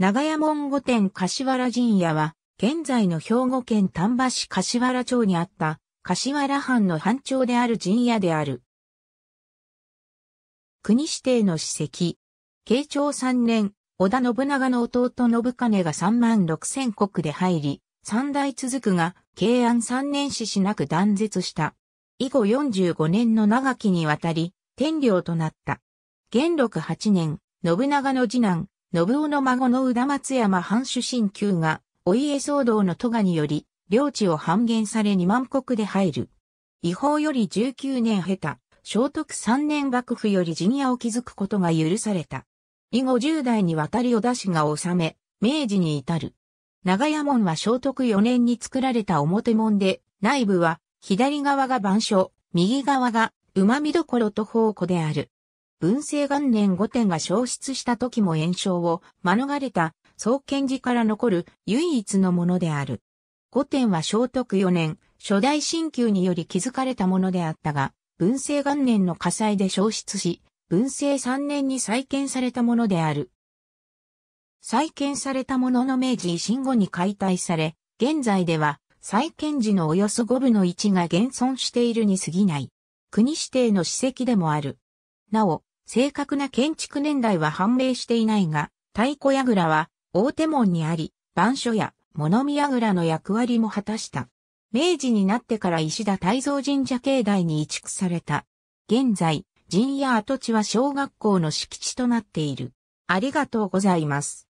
長屋門御殿柏原陣屋は、現在の兵庫県丹波市柏原町にあった、柏原藩の藩庁である陣屋である。国指定の史跡。慶長3年、織田信長の弟信兼が3万6千国で入り、三代続くが、慶安3年死しなく断絶した。以後45年の長きにわたり、天領となった。元禄8年、信長の次男、信夫の孫の宇田松山藩主神宮が、お家騒動の都賀により、領地を半減され二万国で入る。違法より19年経た、聖徳三年幕府より陣屋を築くことが許された。以後十代にわたり小田氏が治め、明治に至る。長屋門は聖徳四年に作られた表門で、内部は左側が番所、右側が馬見ろと宝庫である。文政元年御殿が消失した時も炎症を免れた創建寺から残る唯一のものである。御殿は聖徳4年、初代新旧により築かれたものであったが、文政元年の火災で消失し、文政3年に再建されたものである。再建されたものの明治維新後に解体され、現在では再建時のおよそ5分の1が現存しているに過ぎない。国指定の史跡でもある。なお、正確な建築年代は判明していないが、太鼓櫓は大手門にあり、板書や物見櫓の役割も果たした。明治になってから石田泰造神社境内に移築された。現在、陣や跡地は小学校の敷地となっている。ありがとうございます。